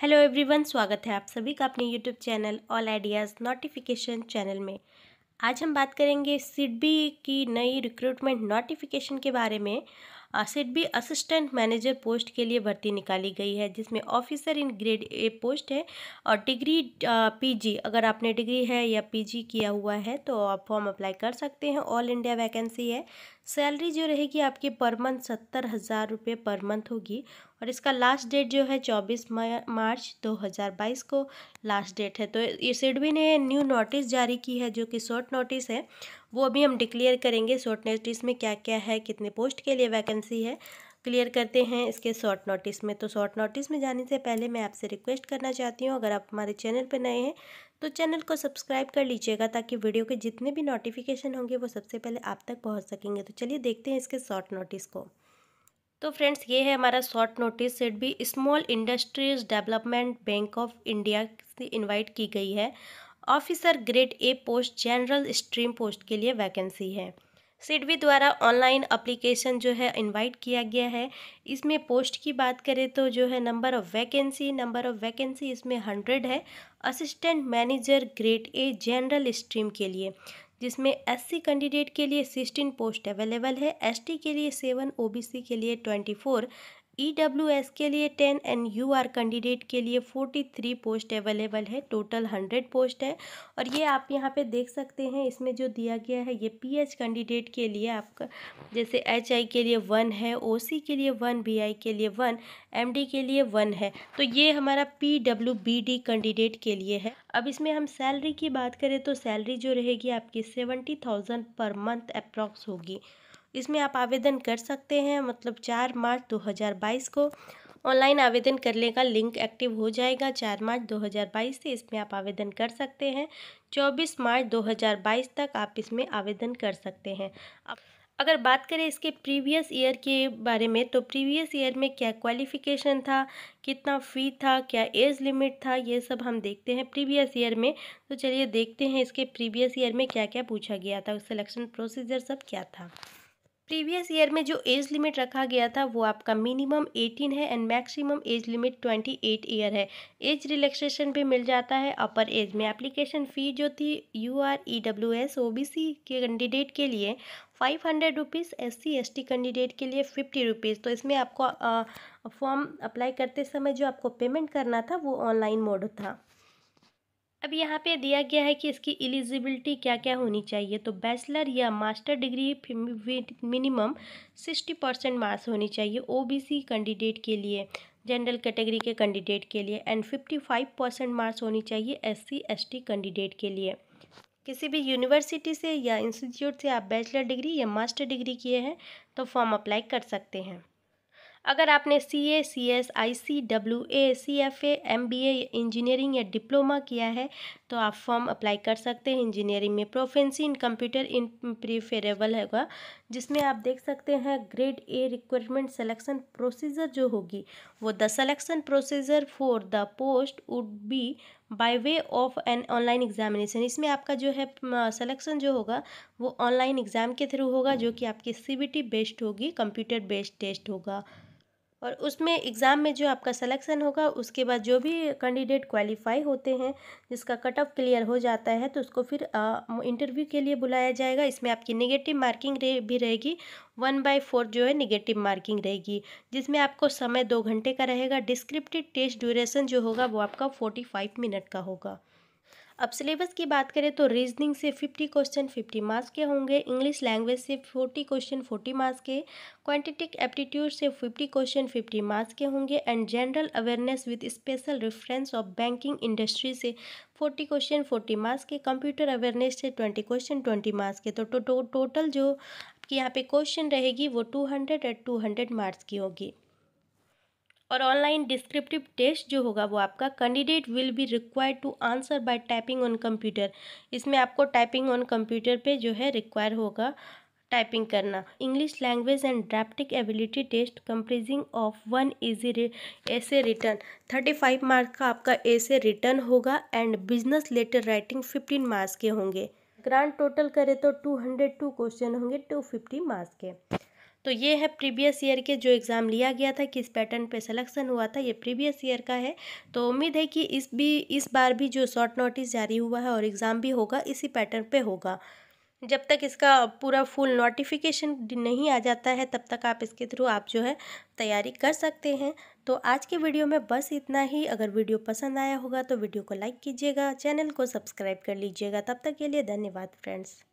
hello everyone स्वागत है आप सभी का अपने YouTube channel all ideas notification channel में आज हम बात करेंगे सिडबी की नई रिक्रूटमेंट नोटिफिकेशन के बारे में सिडबी असिस्टेंट मैनेजर पोस्ट के लिए भर्ती निकाली गई है जिसमें officer in grade A post है और डिग्री पीजी अगर आपने डिग्री है या पीजी किया हुआ है तो आप फॉर्म अप्लाई कर सकते हैं ऑल इंडिया वैकेंसी है सैलरी जो रहेगी आपकी पर मंथ सत्तर हज़ार रुपये पर मंथ होगी और इसका लास्ट डेट जो है चौबीस मार्च दो हज़ार बाईस को लास्ट डेट है तो ये सिडबी ने न्यू नोटिस जारी की है जो कि शॉर्ट नोटिस है वो अभी हम डिक्लेयर करेंगे शॉर्ट नोटिस में क्या क्या है कितने पोस्ट के लिए वैकेंसी है क्लियर करते हैं इसके शॉर्ट नोटिस में तो शॉर्ट नोटिस में जाने से पहले मैं आपसे रिक्वेस्ट करना चाहती हूँ अगर आप हमारे चैनल पर नए हैं तो चैनल को सब्सक्राइब कर लीजिएगा ताकि वीडियो के जितने भी नोटिफिकेशन होंगे वो सबसे पहले आप तक पहुँच सकेंगे तो चलिए देखते हैं इसके शॉर्ट नोटिस को तो फ्रेंड्स ये है हमारा शॉर्ट नोटिस सेट भी small industries development bank of India से इनवाइट की गई है officer grade A post general stream post के लिए वैकेंसी है सिडवी द्वारा ऑनलाइन अप्लीकेशन जो है इनवाइट किया गया है इसमें पोस्ट की बात करें तो जो है number of vacancy number of vacancy इसमें हंड्रेड है assistant manager grade A general stream के लिए जिसमें एससी कैंडिडेट के लिए सिक्सटीन पोस्ट अवेलेबल है एसटी के लिए सेवन ओबीसी के लिए ट्वेंटी फोर एस e के लिए टेन एंड आर कैंडिडेट के लिए फोर्टी थ्री पोस्ट अवेलेबल है टोटल हंड्रेड पोस्ट है और ये आप यहाँ पे देख सकते हैं इसमें जो दिया गया है ये एच कैंडिडेट के लिए आपका जैसे आई के लिए वन है सी के लिए वन आई के लिए वन डी के लिए वन है तो ये हमारा डी कैंडिडेट के लिए है अब इसमें हम सैलरी की बात करें तो सैलरी जो रहेगी आपकी seventy thousand per month approx होगी इसमें आप आवेदन कर सकते हैं मतलब चार मार्च 2022 को ऑनलाइन आवेदन करने का लिंक एक्टिव हो जाएगा चार मार्च 2022 से इसमें आप आवेदन कर सकते हैं 24 मार्च 2022 तक आप इसमें आवेदन कर सकते हैं अगर बात करें इसके प्रीवियस ईयर के बारे में तो प्रीवियस ईयर में क्या क्वालिफिकेशन था कितना फ़ी था क्या एज लिमिट था ये सब हम देखते हैं प्रीवियस ईयर में तो चलिए देखते हैं इसके प्रीवियस ईयर में क्या क्या पूछा गया था सिलेक्शन प्रोसीजर सब क्या था प्रीवियस ईयर में जो एज लिमिट रखा गया था वो आपका मिनिमम 18 है and maximum age limit 28 year है एज रिलैक्सेशन भी मिल जाता है अपर एज में एप्लीकेशन फ़ी जो थी U R E W S O B C के कैंडिडेट के लिए five hundred rupees S C S T candidate के लिए फिफ्टी रुपीज़ तो इसमें आपको फॉर्म अप्लाई करते समय जो आपको पेमेंट करना था वो ऑनलाइन मोड था अब यहाँ पे दिया गया है कि इसकी एलिजिबिलिटी क्या क्या होनी चाहिए तो बैचलर या master degree minimum sixty percent marks होनी चाहिए ओबीसी कैंडिडेट के लिए जनरल कैटेगरी के कैंडिडेट के लिए and fifty five percent marks होनी चाहिए एससी एसटी कैंडिडेट के लिए किसी भी यूनिवर्सिटी से या इंस्टीट्यूट से आप बैचलर डिग्री या मास्टर डिग्री किए हैं तो फॉर्म अप्लाई कर सकते हैं अगर आपने C A C S I C W A C F A M B A engineering या डिप्लोमा किया है तो आप फॉर्म अप्लाई कर सकते हैं इंजीनियरिंग में प्रोफेंसी इन कंप्यूटर इन प्रीफेरेबल होगा जिसमें आप देख सकते हैं grade A requirement selection procedure जो होगी वो the selection procedure for the post would be by way of an online examination इसमें आपका जो है सलेक्शन जो होगा वो ऑनलाइन एग्ज़ाम के थ्रू होगा जो कि आपकी सी बेस्ड होगी कंप्यूटर बेस्ड टेस्ट होगा और उसमें एग्ज़ाम में जो आपका सलेक्शन होगा उसके बाद जो भी कैंडिडेट क्वालिफाई होते हैं जिसका कट ऑफ क्लियर हो जाता है तो उसको फिर इंटरव्यू के लिए बुलाया जाएगा इसमें आपकी नेगेटिव मार्किंग रे, भी रहेगी वन बाई फोर जो है नेगेटिव मार्किंग रहेगी जिसमें आपको समय दो घंटे का रहेगा डिस्क्रिप्टिव टेस्ट ड्यूरेशन जो होगा वो आपका फोर्टी फाइव मिनट का होगा अब सिलेबस की बात करें तो रीजनिंग से 50 क्वेश्चन 50 मार्क्स के होंगे इंग्लिश लैंग्वेज से 40 क्वेश्चन 40 मार्क्स के क्वांटिटिक एप्टीट्यूड से 50 क्वेश्चन 50 मार्क्स के होंगे and general awareness with special reference of banking industry से 40 क्वेश्चन 40 मार्क्स के कंप्यूटर अवेयरनेस से 20 क्वेश्चन 20 मार्क्स के तो टोटल तो, तो, तो, जो आपकी यहाँ पे क्वेश्चन रहेगी वो two hundred and two hundred marks की होगी और ऑनलाइन डिस्क्रिप्टिव टेस्ट जो होगा वो आपका candidate will be required to answer by typing on computer इसमें आपको टाइपिंग ऑन कंप्यूटर पे जो है रिक्वायर होगा टाइपिंग करना English language and drafting ability test comprising of one easy essay written thirty five marks का आपका एसे रिटर्न होगा and business letter writing fifteen marks के होंगे ग्रांड टोटल करें तो टू हंड्रेड टू क्वेश्चन होंगे टू फिफ्टी मार्क्स के तो ये है प्रीवियस ईयर के जो एग्ज़ाम लिया गया था किस पैटर्न पे सिलेक्शन हुआ था ये प्रीवियस ईयर का है तो उम्मीद है कि इस भी इस बार भी जो शॉर्ट नोटिस जारी हुआ है और एग्ज़ाम भी होगा इसी पैटर्न पे होगा जब तक इसका पूरा फुल नोटिफिकेशन नहीं आ जाता है तब तक आप इसके थ्रू आप जो है तैयारी कर सकते हैं तो आज के वीडियो में बस इतना ही अगर वीडियो पसंद आया होगा तो वीडियो को लाइक कीजिएगा चैनल को सब्सक्राइब कर लीजिएगा तब तक के लिए धन्यवाद फ्रेंड्स